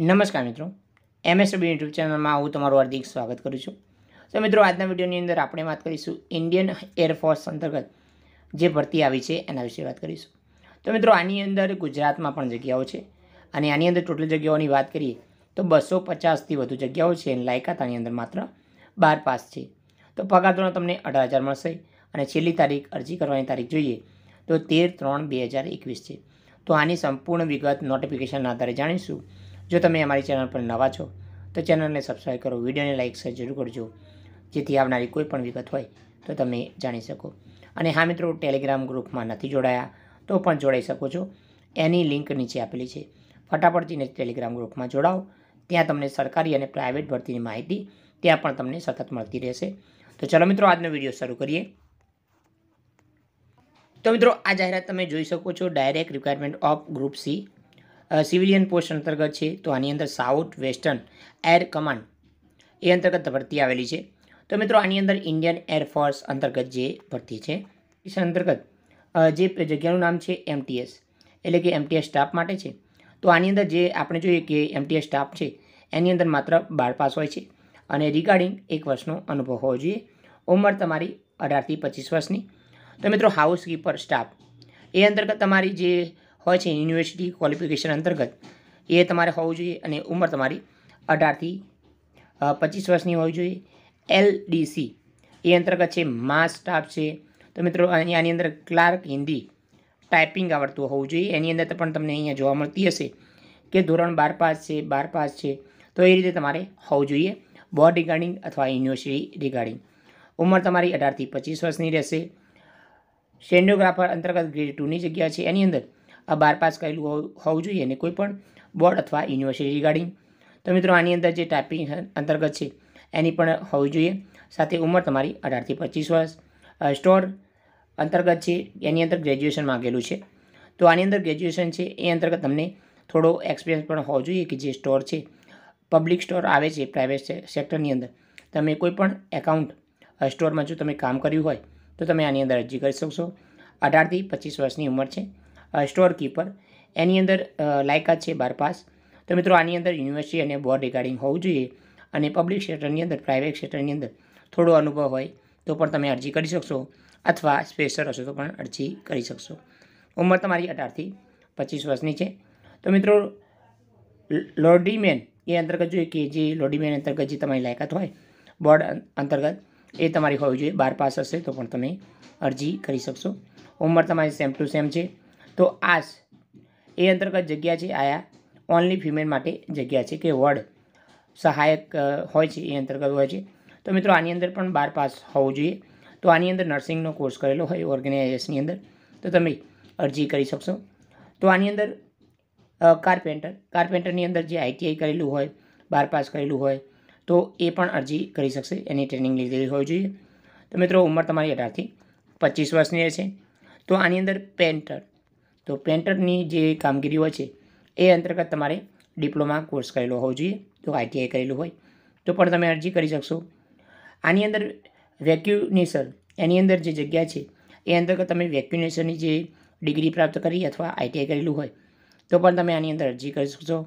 નમસ્કાર મિત્રો MSB YouTube ચેનલમાં હું તમારું હાર્દિક સ્વાગત કરું છું તો મિત્રો આજના વિડીયોની અંદર આપણે વાત કરીશું ઇન્ડિયન એરફોર્સ અંતર્ગત જે ભરતી આવી છે એના વિશે વાત કરીશું તો મિત્રો આની અંદર ગુજરાતમાં પણ જગ્યાઓ છે અને આની અંદર ટોટલ જગ્યાઓની વાત કરીએ તો બસો પચાસથી વધુ જગ્યાઓ છે અને લાયકાત આની અંદર માત્ર બાર પાસ છે તો પગાર ધોરણ તમને અઢાર હજાર મળશે અને છેલ્લી તારીખ અરજી કરવાની તારીખ જોઈએ તો તેર ત્રણ બે હજાર એકવીસ છે તો આની સંપૂર્ણ વિગત નોટિફિકેશનના આધારે જાણીશું જો તમે અમારી ચેનલ પર નવા છો તો ચેનલને સબસ્ક્રાઈબ કરો વિડીયોને લાઇક શેર જરૂર કરજો જેથી આવનારી કોઈ પણ વિગત હોય તો તમે જાણી શકો અને હા મિત્રો ટેલિગ્રામ ગ્રુપમાં નથી જોડાયા તો પણ જોડાઈ શકો છો એની લિંક નીચે આપેલી છે ફટાફટથીને ટેલિગ્રામ ગ્રુપમાં જોડાઓ ત્યાં તમને સરકારી અને પ્રાઇવેટ ભરતીની માહિતી ત્યાં પણ તમને સતત મળતી રહેશે તો ચલો મિત્રો આજનો વિડીયો શરૂ કરીએ તો મિત્રો આ જાહેરાત તમે જોઈ શકો છો direct requirement of group C civilian post અંતર્ગત છે તો આની અંદર સાઉથ વેસ્ટર્ન એર કમાન્ડ એ અંતર્ગત ભરતી આવેલી છે તો મિત્રો આની અંદર ઇન્ડિયન એરફોર્સ અંતર્ગત જે ભરતી છે અંતર્ગત જે જગ્યાનું નામ છે એમટીએસ એટલે કે એમટીએસ સ્ટાફ માટે છે તો આની અંદર જે આપણે જોઈએ કે એમટીએસ સ્ટાફ છે એની અંદર માત્ર બાર પાસ હોય છે અને રિગાર્ડિંગ એક વર્ષનો અનુભવ હોવો જોઈએ ઉંમર તમારી અઢારથી પચીસ વર્ષની તો મિત્રો હાઉસકીપર સ્ટાફ એ અંતર્ગત તમારી જે હોય છે યુનિવર્સિટી ક્વોલિફિકેશન અંતર્ગત એ તમારે હોવું જોઈએ અને ઉંમર તમારી અઢારથી પચીસ વર્ષની હોવી જોઈએ એલડીસી એ અંતર્ગત છે માસ સ્ટાફ છે તો મિત્રો અહીંયા આની અંદર ક્લાર્ક હિન્દી ટાઈપિંગ આવડતું હોવું જોઈએ એની અંદર પણ તમને અહીંયા જોવા મળતી હશે કે ધોરણ બાર પાસ છે બાર પાસ છે તો એ રીતે તમારે હોવું જોઈએ બોર્ડ રિગાર્ડિંગ અથવા યુનિવર્સિટી રિગાર્ડિંગ ઉંમર તમારી અઢારથી પચીસ વર્ષની રહેશે સેન્ડોગ્રાફર અંતર્ગત ગ્રેડ ટુની જગ્યા છે એની અંદર બાર પાસ કરેલું હોવું જોઈએ અને કોઈપણ બોર્ડ અથવા યુનિવર્સિટી રિગાર્ડિંગ તો મિત્રો આની અંદર જે ટાઈપિંગ અંતર્ગત છે એની પણ હોવી જોઈએ સાથે ઉંમર તમારી અઢારથી પચીસ વર્ષ સ્ટોર અંતર્ગત છે એની અંદર ગ્રેજ્યુએશન માંગેલું છે તો આની અંદર ગ્રેજ્યુએશન છે એ અંતર્ગત તમને થોડો એક્સપિરિયન્સ પણ હોવો જોઈએ કે જે સ્ટોર છે પબ્લિક સ્ટોર આવે છે પ્રાઇવેટ સેક્ટરની અંદર તમે કોઈપણ એકાઉન્ટ સ્ટોરમાં જો તમે કામ કર્યું હોય તો તમે આની અંદર અરજી કરી શકશો અઢારથી પચીસ વર્ષની ઉંમર છે સ્ટોર કીપર એની અંદર લાયકાત છે બાર પાસ તો મિત્રો આની અંદર યુનિવર્સિટી અને બોર્ડ રિગાર્ડિંગ હોવું જોઈએ અને પબ્લિક સેક્ટરની અંદર પ્રાઇવેટ સેક્ટરની અંદર થોડો અનુભવ હોય તો પણ તમે અરજી કરી શકશો અથવા સ્પેશિયલ હશો તો પણ અરજી કરી શકશો ઉંમર તમારી અઢારથી પચીસ વર્ષની છે તો મિત્રો લોડીમેન એ અંતર્ગત જોઈએ કે જે લોડીમેન અંતર્ગત જે તમારી લાયકાત હોય બોર્ડ અંતર્ગત એ તમારી હોવી જોઈએ બાર પાસ હશે તો પણ તમે અરજી કરી શકશો ઉંમર તમારી સેમ ટુ સેમ છે તો આસ એ અંતર્ગત જગ્યા છે આયા ઓનલી ફિમેલ માટે જગ્યા છે કે વર્ડ સહાયક હોય છે એ અંતર્ગત હોય છે તો મિત્રો આની અંદર પણ બાર પાસ હોવું જોઈએ તો આની અંદર નર્સિંગનો કોર્સ કરેલો હોય ઓર્ગેનાઇઝેશનની અંદર તો તમે અરજી કરી શકશો તો આની અંદર કારપેન્ટર કારપેન્ટરની અંદર જે આઈટીઆઈ કરેલું હોય બાર પાસ કરેલું હોય તો એ પણ અરજી કરી શકશે એની ટ્રેનિંગ લીધેલી હોવી જોઈએ તો મિત્રો ઉંમર તમારી અઢારથી પચીસ વર્ષની રહેશે તો આની અંદર પેન્ટર તો પેન્ટરની જે કામગીરી હોય છે એ અંતર્ગત તમારે ડિપ્લોમા કોર્સ કરેલો હોવો જોઈએ તો આઈટીઆઈ કરેલું હોય તો પણ તમે અરજી કરી શકશો આની અંદર વેક્યુનેશન એની અંદર જે જગ્યા છે એ અંતર્ગત તમે વેક્યુનેશનની જે ડિગ્રી પ્રાપ્ત કરી અથવા આઈટીઆઈ કરેલું હોય તો પણ તમે આની અંદર અરજી કરી શકશો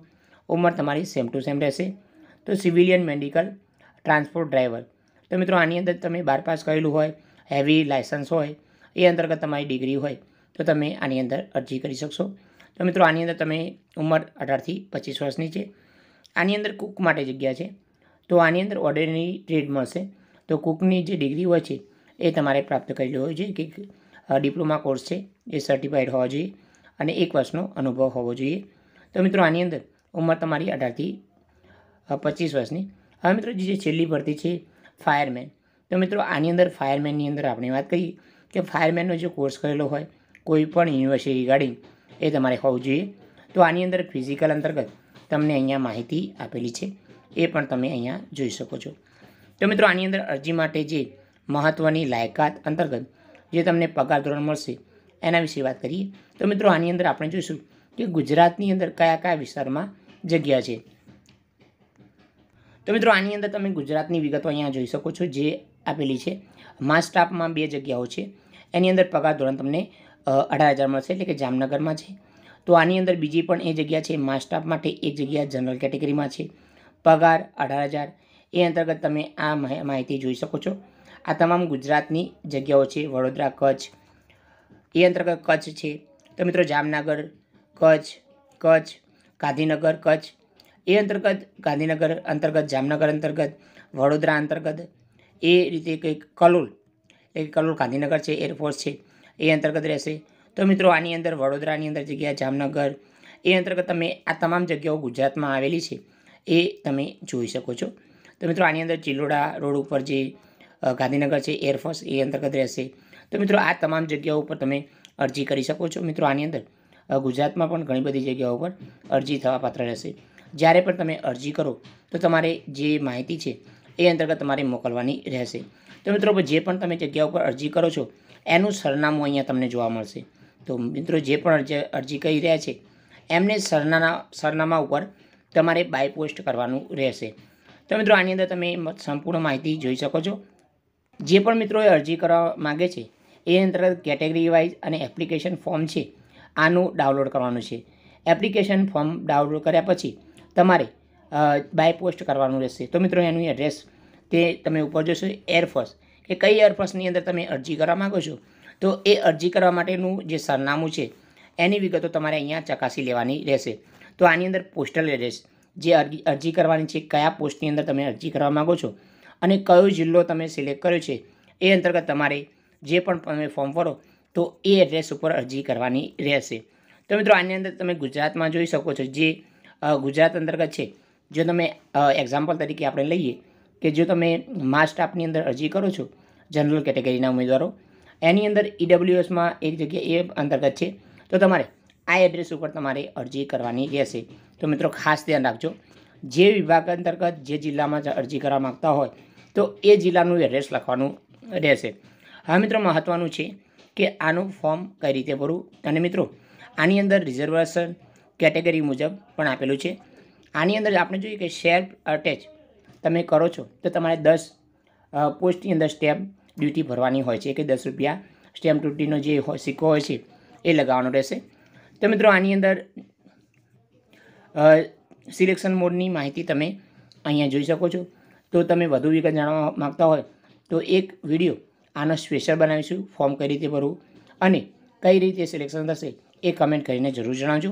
ઉંમર તમારી સેમ ટુ સેમ રહેશે તો સિવિલિયન મેડિકલ ટ્રાન્સપોર્ટ ડ્રાઈવર તો મિત્રો આની અંદર તમે બાર પાસ કરેલું હોય હેવી લાયસન્સ હોય એ અંતર્ગત તમારી ડિગ્રી હોય તો તમે આની અંદર અરજી કરી શકશો તો મિત્રો આની અંદર તમે ઉંમર અઢારથી પચીસ વર્ષની છે આની અંદર કુક માટે જગ્યા છે તો આની અંદર ઓર્ડરની ટ્રેડ મળશે તો કુકની જે ડિગ્રી હોય છે એ તમારે પ્રાપ્ત કરેલી હોય છે કે ડિપ્લોમા કોર્સ છે એ સર્ટિફાઈડ હોવો જોઈએ અને એક વર્ષનો અનુભવ હોવો જોઈએ તો મિત્રો આની અંદર ઉંમર તમારી અઢારથી પચીસ વર્ષની હવે મિત્રો જે છેલ્લી ભરતી છે ફાયરમેન તો મિત્રો આની અંદર ફાયરમેનની અંદર આપણે વાત કરીએ કે ફાયરમેનનો જે કોર્સ કરેલો હોય કોઈ પણ યુનિવર્સિટી રિગાર્ડિંગ એ તમારે હોવું જોઈએ તો આની અંદર ફિઝિકલ અંતર્ગત તમને અહીંયા માહિતી આપેલી છે એ પણ તમે અહીંયા જોઈ શકો છો તો મિત્રો આની અંદર અરજી માટે જે મહત્ત્વની લાયકાત અંતર્ગત જે તમને પગાર ધોરણ મળશે એના વિશે વાત કરીએ તો મિત્રો આની અંદર આપણે જોઈશું કે ગુજરાતની અંદર કયા કયા વિસ્તારમાં જગ્યા છે તો મિત્રો આની અંદર તમે ગુજરાતની વિગતો અહીંયા જોઈ શકો છો જે આપેલી છે માસ્ટાફમાં બે જગ્યાઓ છે એની અંદર પગાર ધોરણ તમને અઢાર હજાર મળશે એટલે કે જામનગરમાં છે તો આની અંદર બીજી પણ એ જગ્યા છે માસ્ટાફ માટે એક જગ્યા જનરલ કેટેગરીમાં છે પગાર અઢાર હજાર એ અંતર્ગત તમે આ માહિતી જોઈ શકો છો આ તમામ ગુજરાતની જગ્યાઓ છે વડોદરા કચ્છ એ અંતર્ગત કચ્છ છે તો મિત્રો જામનગર કચ્છ કચ્છ ગાંધીનગર કચ્છ એ અંતર્ગત ગાંધીનગર અંતર્ગત જામનગર અંતર્ગત વડોદરા અંતર્ગત એ રીતે કંઈક કલોલ એ કલોલ ગાંધીનગર છે એરફોર્સ છે એ અંતર્ગત રહેશે તો મિત્રો આની અંદર વડોદરાની અંદર જગ્યા જામનગર એ અંતર્ગત તમે આ તમામ જગ્યાઓ ગુજરાતમાં આવેલી છે એ તમે જોઈ શકો છો તો મિત્રો આની અંદર ચિલોડા રોડ ઉપર જે ગાંધીનગર છે એરફોર્સ એ અંતર્ગત રહેશે તો મિત્રો આ તમામ જગ્યાઓ ઉપર તમે અરજી કરી શકો છો મિત્રો આની અંદર ગુજરાતમાં પણ ઘણી બધી જગ્યાઓ પર અરજી થવા પાત્ર રહેશે જ્યારે પણ તમે અરજી કરો તો તમારે જે માહિતી છે એ અંતર્ગત તમારે મોકલવાની રહેશે તો મિત્રો જે પણ તમે જગ્યા ઉપર અરજી કરો છો એનું સરનામું અહીંયા તમને જોવા મળશે તો મિત્રો જે પણ અરજી કરી રહ્યા છે એમને સરનાના સરનામા ઉપર તમારે બાય પોસ્ટ કરવાનું રહેશે તો મિત્રો આની અંદર તમે સંપૂર્ણ માહિતી જોઈ શકો છો જે પણ મિત્રોએ અરજી કરવા માગે છે એ અંતર્ગત કેટેગરી વાઇઝ અને એપ્લિકેશન ફોર્મ છે આનું ડાઉનલોડ કરવાનું છે એપ્લિકેશન ફોર્મ ડાઉનલોડ કર્યા પછી તમારે બાય પોસ્ટ કરવાનું રહેશે તો મિત્રો એનું એડ્રેસ તે તમે ઉપર જોશો એરફોર્સ કે કઈ એરફોર્સની અંદર તમે અરજી કરવા માગો છો તો એ અરજી કરવા માટેનું જે સરનામું છે એની વિગતો તમારે અહીંયા ચકાસી લેવાની રહેશે તો આની અંદર પોસ્ટલ એડ્રેસ જે અરજી કરવાની છે કયા પોસ્ટની અંદર તમે અરજી કરવા માગો છો અને કયો જિલ્લો તમે સિલેક્ટ કર્યો છે એ અંતર્ગત તમારે જે પણ તમે ફોર્મ ભરો તો એ એડ્રેસ ઉપર અરજી કરવાની રહેશે તો મિત્રો આની અંદર તમે ગુજરાતમાં જોઈ શકો છો જે ગુજરાત અંતર્ગત છે જો તમે એક્ઝામ્પલ તરીકે આપણે લઈએ કે જો તમે મા સ્ટાફની અંદર અરજી કરો છો જનરલ કેટેગરીના ઉમેદવારો એની અંદર ઈડબ્લ્યુએસમાં એક જગ્યા એ અંતર્ગત છે તો તમારે આ એડ્રેસ ઉપર તમારે અરજી કરવાની રહેશે તો મિત્રો ખાસ ધ્યાન રાખજો જે વિભાગ અંતર્ગત જે જિલ્લામાં અરજી કરવા માગતા હોય તો એ જિલ્લાનું એડ્રેસ લખવાનું રહેશે હવે મિત્રો મહત્ત્વનું છે કે આનું ફોર્મ કઈ રીતે ભરવું અને મિત્રો આની અંદર રિઝર્વેશન કેટેગરી મુજબ પણ આપેલું છે આની અંદર આપણે જોઈએ કે શેર અટેચ તમે કરો છો તો તમારે દસ પોસ્ટની અંદર સ્ટેમ્પ ડ્યુટી ભરવાની હોય છે કે દસ રૂપિયા સ્ટેમ્પ ડ્યુટીનો જે સિક્કો હોય છે એ લગાવવાનો રહેશે તો મિત્રો આની અંદર સિલેક્શન મોડની માહિતી તમે અહીંયા જોઈ શકો છો તો તમે વધુ વિગત જાણવા માગતા હોય તો એક વિડીયો આનો સ્પેશિયલ બનાવીશું ફોર્મ કઈ રીતે ભરવું અને કઈ રીતે સિલેક્શન થશે એ કમેન્ટ કરીને જરૂર જણાવજો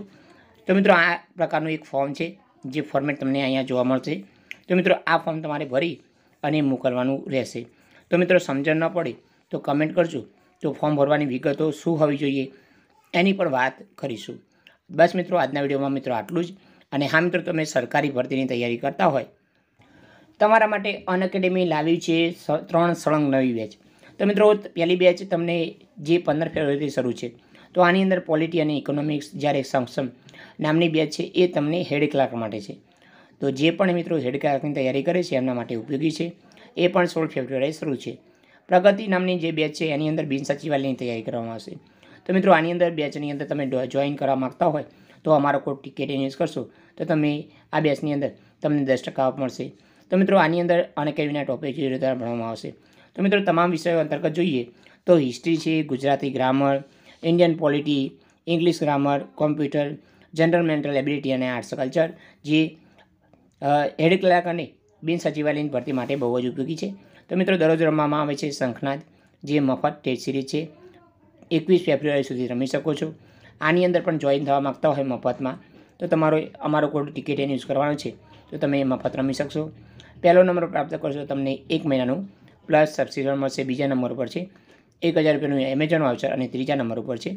તો મિત્રો આ પ્રકારનું એક ફોર્મ છે જે ફોર્મેટ તમને અહીંયા જોવા મળશે તો મિત્રો આ ફોર્મ તમારે ભરી અને મોકલવાનું રહેશે તો મિત્રો સમજણ ન પડે તો કમેન્ટ કરજો તો ફોર્મ ભરવાની વિગતો શું હોવી જોઈએ એની પણ વાત કરીશું બસ મિત્રો આજના વિડીયોમાં મિત્રો આટલું જ અને હા મિત્રો તમે સરકારી ભરતીની તૈયારી કરતા હોય તમારા માટે અનએકેડેમી એકેડેમી લાવી છે ત્રણ સળંગ નવી બેચ તો મિત્રો પહેલી બેચ તમને જે પંદર ફેબ્રુઆરીથી શરૂ છે તો આની અંદર પોલિટી અને ઇકોનોમિક્સ જ્યારે સમસમ નામની બેચ છે એ તમને હેડ ક્લાર્ક માટે છે તો જે પણ મિત્રો હેડકારની તૈયારી કરે છે એમના માટે ઉપયોગી છે એ પણ સોળ ફેબ્રુઆરીએ શરૂ છે પ્રગતિ નામની જે બેચ છે એની અંદર બિન સચિવાલયની તૈયારી કરવામાં આવશે તો મિત્રો આની અંદર બેચની અંદર તમે જોઈન કરવા માગતા હોય તો અમારો કોડ ટિકિટ યુઝ કરશો તો તમે આ બેચની અંદર તમને દસ ટકા મળશે તો મિત્રો આની અંદર અનકેડમીના ટોપિક વિડીયો દ્વારા ભણવામાં આવશે તો મિત્રો તમામ વિષયો અંતર્ગત જોઈએ તો હિસ્ટ્રી છે Gujarati grammar Indian polity English grammar computer general mental ability અને આર્ટ્સ કલ્ચર જે હેડ ક્લાર્ક અને બિન સચિવાલયની ભરતી માટે બહુ જ ઉપયોગી છે તો મિત્રો દરરોજ રમવામાં આવે છે શંખનાદ જે મફત ટેસ્ટ સિરીઝ છે એકવીસ ફેબ્રુઆરી સુધી રમી શકો છો આની અંદર પણ જોઈન થવા માગતા હોય મફતમાં તો તમારો અમારો કોડ ટિકિટ એને યુઝ કરવાનો છે તો તમે મફત રમી શકશો પહેલો નંબર પ્રાપ્ત કરશો તમને એક મહિનાનું પ્લસ સબસિડી મળશે બીજા નંબર ઉપર છે એક હજાર રૂપિયાનું એમેઝોન વાઉચર અને ત્રીજા નંબર ઉપર છે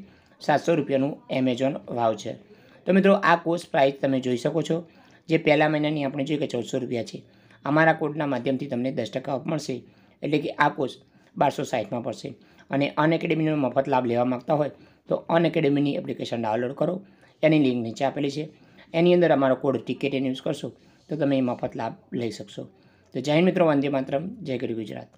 સાતસો રૂપિયાનું એમેઝોન વાઉચર તો મિત્રો આ કોર્સ પ્રાઇસ તમે જોઈ શકો છો જે પહેલા મહિનાની આપણે જોઈએ કે ચૌદસો રૂપિયા છે અમારા કોડના માધ્યમથી તમને દસ ટકા ઓફ મળશે એટલે કે આ કોર્સ બારસો સાહીઠમાં પડશે અને અન મફત લાભ લેવા માગતા હોય તો અન એકેડેમીની એપ્લિકેશન ડાઉનલોડ કરો એની લિંક નીચે આપેલી છે એની અંદર અમારો કોડ ટિકિટ એને યુઝ કરશો તો તમે એ મફત લાભ લઈ શકશો તો જય મિત્રો વંદે માત્રમ જય ગરી ગુજરાત